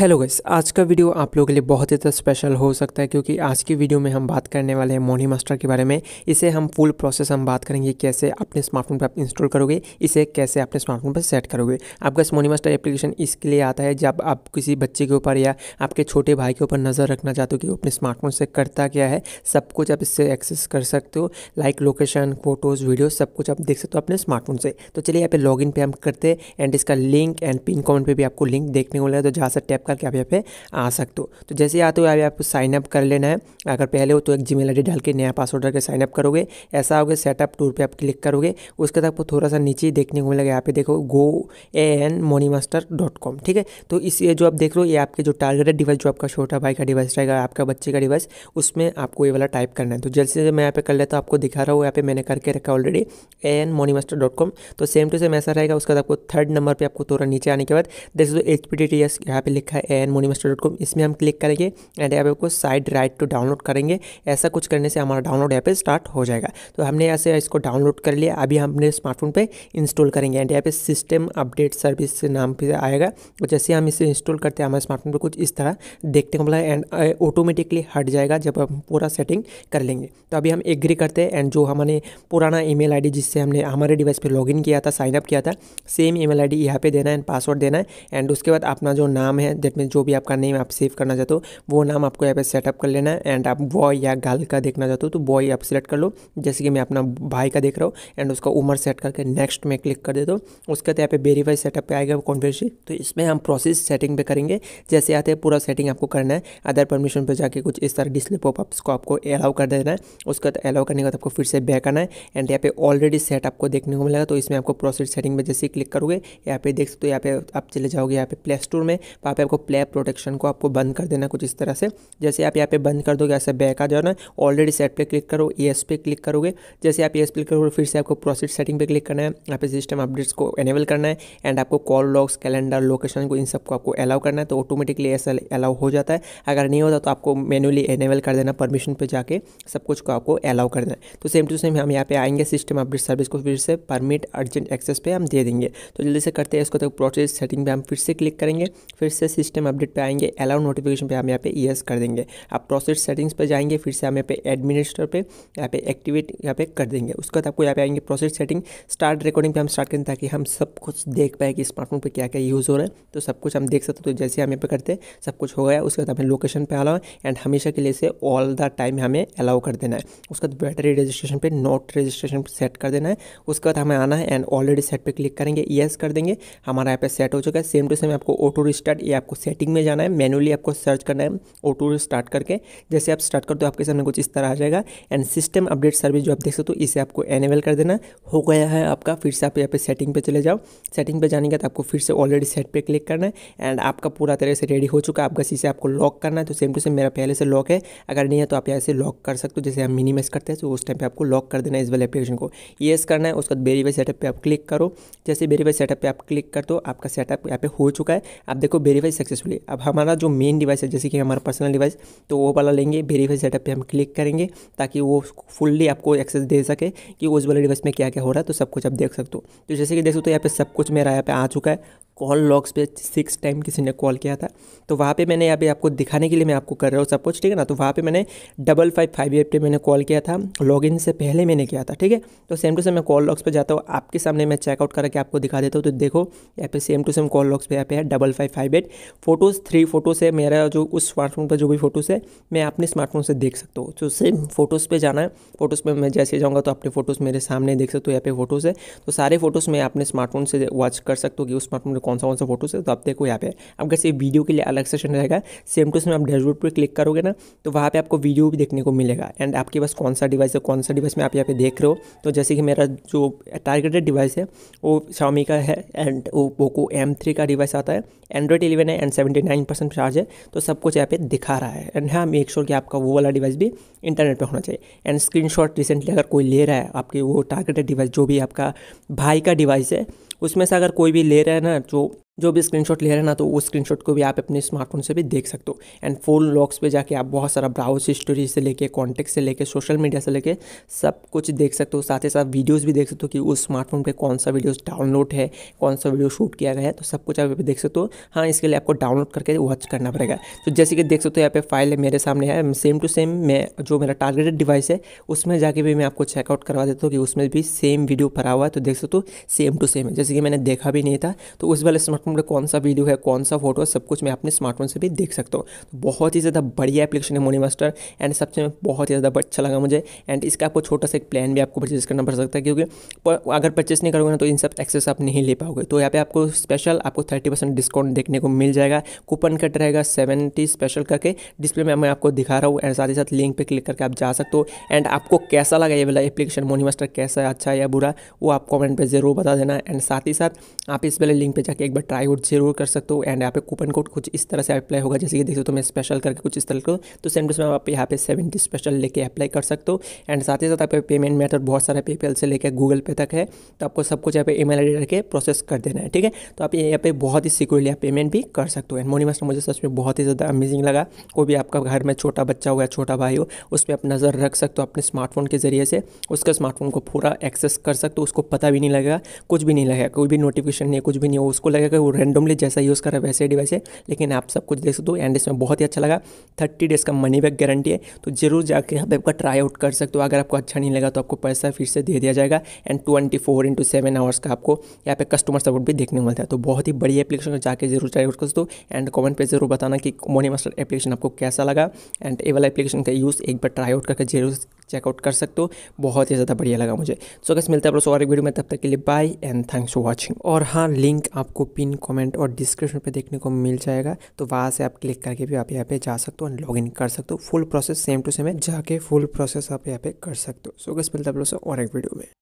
hello guys आज का video आप लोगों के लिए बहुत ही ज़्यादा स्पेशल हो सकता है क्योंकि आज की वीडियो में हम बात करने वाले हैं मोनी मास्टर के बारे में इसे हम फुल प्रोसेस हम बात करेंगे कैसे अपने स्मार्टफोन पर आप इंस्टॉल करोगे इसे कैसे अपने स्मार्टफोन पर सेट करोगे आपका मोनी मास्टर एप्लीकेशन इसके लिए आता है जब आप किसी बच्चे के ऊपर या आपके छोटे भाई के ऊपर नज़र रखना चाहते हो कि वो अपने स्मार्टफोन से करता क्या है सब कुछ आप इससे एक्सेस कर सकते हो लाइक लोकेशन फोटोज़ वीडियो सब कुछ आप देख सकते हो अपने स्मार्टफोन से तो चलिए यहाँ पे इन पर हम करते हैं एंड इसका लिंक एंड पिन कॉमेंट पर भी आपको लिंक देखने को मिलेगा तो जहाँ से टैप करके आप यहाँ पे आ सकते हो तो जैसे आते हो आप आपको साइन अप कर लेना है अगर पहले हो तो एक जी मेल डाल के नया पासवर्ड डाल के करोगे ऐसा होगा सेटअप टूर पर आप क्लिक करोगे उसके बाद आपको थोड़ा सा नीचे देखने को मिलेगा यहाँ पे देखो go A N money master dot com ठीक है तो इस ये जो आप देख रहे हो ये आपके जो टारगेटेड डिवाइस जो आपका छोटा भाई का डिवाइस रहेगा आपका बच्चे का डिवाइस उसमें आपको ये वाला टाइप करना है तो जैसे जैसे मैं यहाँ पे कर लेता हूँ आपको दिखा रहा हूँ यहाँ पे मैंने करके रखा already A N money master dot com तो सेम टू सेम ऐसा रहेगा उसके बाद आपको थर्ड नंबर पर आपको थोड़ा नीचे आने के बाद this H P T T S यहाँ पे लिखा है है A N money master dot com इसमें हम क्लिक करेंगे एंड ऐप को साइड राइट टू डाउनलोड करेंगे ऐसा कुछ करने से हमारा डाउनलोड यहाँ पे स्टार्ट हो जाएगा तो हमने ऐसे इसको डाउनलोड कर लिया अभी हम अपने स्मार्टफोन पर इंस्टॉल करेंगे एंड यहाँ पे सिस्टम अपडेट सर्विस नाम पर आएगा और तो जैसे हम इसे इंस्टॉल करते हैं हमारे स्मार्टफोन पर कुछ इस तरह देखते को मिला एंड ऑटोमेटिकली हट जाएगा जब हम पूरा सेटिंग कर लेंगे तो अभी हम एग्री करते हैं एंड जो हमारे पुराना ईमेल आईडी जिससे हमने हमारे डिवाइस पे लॉगिन किया था साइनअप किया था सेम ईमेल आईडी यहाँ पे देना है एंड पासवर्ड देना है एंड उसके बाद अपना जो नाम है दैट मीन जो भी आपका नेम आप सेव करना चाहते हो वो नाम आपको यहाँ पे सेटअप कर लेना है एंड आप बॉय या गर्ल का देखना चाहते हो तो बॉय आप सिलेक्ट कर लो जैसे कि मैं अपना भाई का देख रहा हूँ एंड उसका उम्र सेट करके नेक्स्ट में क्लिक कर देता हूँ उसके बाद यहाँ पे वेरीफाई सेटअप पर आएगा कॉन्फ्रेंसी तो इसमें हम प्रोसेस सेटिंग पे करेंगे जैसे आते हैं पूरा सेटिंग आपको करना है अदर परमिशन पर जाके कुछ इस तरह डिस्प्ले पॉपअप्स को आपको अलाउ कर देना है उसके बाद अलाउ करने के बाद आपको फिर से बैक आना है एंड यहाँ पे ऑलरेडी सेट आपको देखने को मिलेगा तो इसमें आपको प्रोसेस सेटिंग में जैसे ही क्लिक करोगे यहाँ पे देख सकते हो यहाँ पे आप चले जाओगे यहाँ पे प्ले स्टोर में वहाँ पे को प्ले प्रोटेक्शन को आपको बंद कर देना कुछ इस तरह से जैसे आप यहाँ पे बंद कर दोगे ऐसे बैक आ जाना ऑलरेडी सेट पे क्लिक करो ई एस पे क्लिक करोगे जैसे आप ई एस पे करोगे फिर से आपको प्रोसेस सेटिंग पे क्लिक करना है यहाँ पे सिस्टम अपडेट्स को एनेबल करना है एंड आपको कॉल लॉग्स कैलेंडर लोकेशन को इन सबको आपको अलाउ करना है तो ऑटोमेटिकली ऐसा अलाउ हो जाता है अगर नहीं होता तो आपको मैनुअली एनेबल कर देना परमिशन पर जाके सब कुछ को आपको अलाउ कर देना है तो सेम टू सेम हम यहाँ पे आएंगे सिस्टम अपडेट सर्विस को फिर से परमिट अर्जेंट एक्सेस पे हम दे देंगे तो जल्दी से करते हैं इसको तो प्रोसेस सेटिंग पर हम फिर से क्लिक करेंगे फिर से सिस्टम अपडेट पे आएंगे अलाउ नोटिफिकेशन पे हम यहाँ पे यस कर देंगे आप प्रोसेस सेटिंग्स पे जाएंगे फिर से हम यहाँ पे एडमिनिस्ट्रेटर पे यहाँ पे एक्टिवेट यहाँ पे कर देंगे उसके बाद आपको यहाँ पे आएंगे प्रोसेस सेटिंग स्टार्ट रिकॉर्डिंग पे हम स्टार्ट करें ताकि हम सब कुछ देख पाए कि स्मार्टफोन पर क्या क्या यूज़ हो रहा है तो सब कुछ हम देख सकते तो जैसे हम यहाँ पे करते सब कुछ हो गया उसके बाद हमें लोकेशन पर अलाउ एंड हमेशा के लिए से ऑल द टाइम हमें अलाउ कर देना है उसके बाद बैटरी रजिस्ट्रेशन पर नोट रजिस्ट्रेशन सेट कर देना है उसके बाद हमें आना है एंड ऑलरेडी सेट पर क्लिक करेंगे येस कर देंगे हमारा यहाँ पे सेट हो चुका है सेम टू सेम आपको ऑटो रिस्टार्ट या आपको सेटिंग में जाना है मैनुअली आपको सर्च करना है ऑटो स्टार्ट करके जैसे आप स्टार्ट करते हो आपके सामने कुछ इस तरह आ जाएगा एंड सिस्टम अपडेट सर्विस जो आप देख सकते हो इसे आपको एनेबल कर देना हो गया है आपका फिर से आप यहाँ पे सेटिंग पे चले जाओ सेटिंग पे जाने के बाद आपको फिर से ऑलरेडी सेट पे क्लिक करना है एंड आपका पूरा तरह से रेडी हो चुका है आपका शीशे आपको लॉक करना है तो सेम टू सेम मेरा पहले से लॉक है अगर नहीं है तो आप यहाँ से लॉक कर सकते हो जैसे हम मिनिमाइज करते हैं तो उस टाइम पर आपको लॉक कर देना है इस वाले एप्लीकेशन को येस करना है उसके बाद वेरीफाई सेटअप पर आप क्लिक करो जैसे वेरीफाई सेटअप पर आप क्लिक कर दो आपका सेटअप यहाँ पे हो चुका है आप देखो वेरीफाई सक्सेसफुली अब हमारा जो मेन डिवाइस है जैसे कि हमारा पर्सनल डिवाइस तो वो वाला लेंगे वेरीफाई सेटअप पे हम क्लिक करेंगे ताकि वो फुल्ली आपको एक्सेस दे सके कि उस वाले डिवाइस में क्या क्या हो रहा है तो सब कुछ आप देख सकते हो तो जैसे कि देख सकते हो यहाँ पे सब कुछ मेरा यहाँ पे आ चुका है कॉल लॉक्स पे सिक्स टाइम किसी ने कॉल किया था तो वहाँ पे मैंने अभी आपको दिखाने के लिए मैं आपको कर रहा हूँ सब कुछ ठीक है ना तो वहाँ पे मैंने डबल फाइव फाइव एट पर मैंने कॉल किया था लॉगिन से पहले मैंने किया था ठीक है तो सेम टू सेम मैं कॉल लॉक्स पर जाता हूँ आपके सामने मैं चेकआउट करके आपको दिखा देता हूँ तो देखो यहाँ पे same to same call logs पे यहाँ पे है double five five eight photos three photos है मेरा जो उस स्मार्टफोन पर जो भी फोटोज़ है मैं अपने स्मार्टफोन से देख सकता हूँ तो सेम फोटोज़ पर जाना है फोटोज़ पर मैं जैसे जाऊँगा तो अपने फोटोज़ मेरे सामने देख सकते हो यहाँ पे फोटोज़ है तो सारे फोटोज़ मैं अपने स्मार्टफोन से वॉच कर सकता हूँ कि उस स्मार्टफोन में कौन सा कौन सा फोटोज़ है तो आप देखो यहाँ पे आपका सिर्फ वीडियो के लिए अलग सेशन रहेगा सेम टू सेम आप डैशबोर्ड पर क्लिक करोगे ना तो वहाँ पर आपको वीडियो भी देखने को मिलेगा एंड आपके पास कौन सा डिवाइस है कौन सा डिवाइस में आप यहाँ पे देख रहे हो तो जैसे कि मेरा जो टारगेटेड डिवाइस है वो शामी का है एंड वो पोको एम थ्री का डिवाइस आता है एंड्रॉइड इलेवन है and seventy nine percent charge है तो सब कुछ यहाँ पे दिखा रहा है एंड हाँ मेक श्योर कि आपका वो वाला डिवाइस भी इंटरनेट पर होना चाहिए एंड शॉट रिसेंटली अगर कोई ले रहा है आपके वो टारगेटेड डिवाइस जो भी आपका भाई का डिवाइस है उसमें से अगर कोई भी ले रहे हैं ना जो जो भी स्क्रीनशॉट ले रहे ना तो उस स्क्रीनशॉट को भी आप अपने स्मार्टफोन से भी देख सकते हो एंड फोन लॉक्स पे जाके आप बहुत सारा ब्राउज हिस्टोरी से लेके कॉन्टेक्ट से लेके सोशल मीडिया से लेके सब कुछ देख सकते हो साथ ही साथ वीडियोज़ भी देख सकते हो कि उस स्मार्टफोन पर कौन सा वीडियोज़ डाउनलोड है कौन सा वीडियो शूट किया गया है तो सब कुछ आप देख सकते हो हाँ इसके लिए आपको डाउनलोड करके वॉच करना पड़ेगा तो जैसे कि देख सकते हो यहाँ पे फाइल है मेरे सामने है सेम टू सेम मैं जो मेरा टारगेटेड डिवाइस है उसमें जाके भी मैं आपको चेकआउट करवा देता हूँ कि उसमें भी सेम वीडियो भरा हुआ है तो देख सकते हो सेम टू सेम है जैसे कि मैंने देखा भी नहीं था तो उस वाले स्मार्टफोन स्मार्टफोन कौन सा वीडियो है कौन सा फोटो है सब कुछ मैं अपने स्मार्टफोन से भी देख सकता हूँ तो बहुत ही ज़्यादा बढ़िया एप्लीकेशन है मोनी मास्टर एंड सबसे बहुत ही ज़्यादा अच्छा लगा मुझे एंड इसका आपको छोटा सा एक प्लान भी आपको परचेज करना पड़ सकता है क्योंकि अगर परचेस नहीं करोगे ना तो इन सब एक्सेस आप नहीं ले पाओगे तो यहाँ पे आपको स्पेशल आपको थर्टी परसेंट डिस्काउंट देखने को मिल जाएगा कूपन कट रहेगा सेवेंटी स्पेशल करके डिस्प्ले में मैं आपको दिखा रहा हूँ एंड साथ ही साथ लिंक पर क्लिक करके आप जा सकते हो एंड आपको कैसा लगा ये वाला एप्लीकेशन मोनी मास्टर कैसा है अच्छा या बुरा वो आप कॉमेंट पर ज़रूर बता देना एंड साथ ही साथ आप इस वाले लिंक पर जाके एक बार ट्राई आउट जरूर कर सकते हो एंड यहाँ पे कूपन कोड कुछ इस तरह से अप्लाई होगा जैसे कि देख सकते हो तो मैं स्पेशल करके कुछ इस तरह को तो सेम टू सेम आप यहाँ पे सेवेंटी स्पेशल लेके अप्लाई कर सकते हो एंड साथ ही साथ आप पेमेंट मेथड बहुत सारे पेपल से लेकर गूगल पे तक है तो आपको सब कुछ यहाँ पे ई मेल आई करके प्रोसेस कर देना है ठीक है तो आप यहाँ पे बहुत ही सिक्योरली आप पेमेंट भी कर सकते हो एंड मोनी मास्टर मुझे सच में बहुत ही ज़्यादा अमेजिंग लगा कोई भी आपका घर में छोटा बच्चा हुआ छोटा भाई हो उस पर आप नज़र रख सकते हो अपने स्मार्टफोन के ज़रिए से उसका स्मार्टफोन को पूरा एक्सेस कर सकते हो उसको पता भी नहीं लगेगा कुछ भी नहीं लगेगा कोई भी नोटिफिकेशन नहीं कुछ भी नहीं हो उसको लगेगा वो रैंडमली जैसा यूज़ कर रहे हैं वैसे डिवाइस है लेकिन आप सब कुछ देख सकते हो एंड इसमें बहुत ही अच्छा लगा थर्टी डेज़ का मनी बैक गारंटी है तो ज़रूर जाकर आप आपका ट्राई आउट कर सकते हो अगर आपको अच्छा नहीं लगा तो आपको पैसा फिर से दे दिया जाएगा and twenty four into seven hours का आपको यहाँ पे कस्टमर सपोर्ट भी देखने को मिलता है तो बहुत ही बड़ी एप्लीकेशन जाकर जरूर ट्राई आउट कर सकते हो एंड कॉमेंट पर जरूर बताना कि मोनी मास्टर एप्लीकेशन आपको कैसा लगा एंड ए वाला एप्लीकेशन का यूज़ एक बार ट्राई आउट करके जरूर चेकआउट कर सकते हो बहुत ही ज़्यादा बढ़िया लगा मुझे सो कैसे मिलता है आप और एक वीडियो में तब तक के लिए bye and thanks for watching और हाँ लिंक आपको पिन कमेंट और डिस्क्रिप्शन पर देखने को मिल जाएगा तो वहाँ से आप क्लिक करके भी आप यहाँ पे जा सकते हो एंड लॉग इन कर सकते हो full process same to same है जाके फुल प्रोसेस आप यहाँ पे कर सकते हो सो कैसे मिलता है आप और एक वीडियो में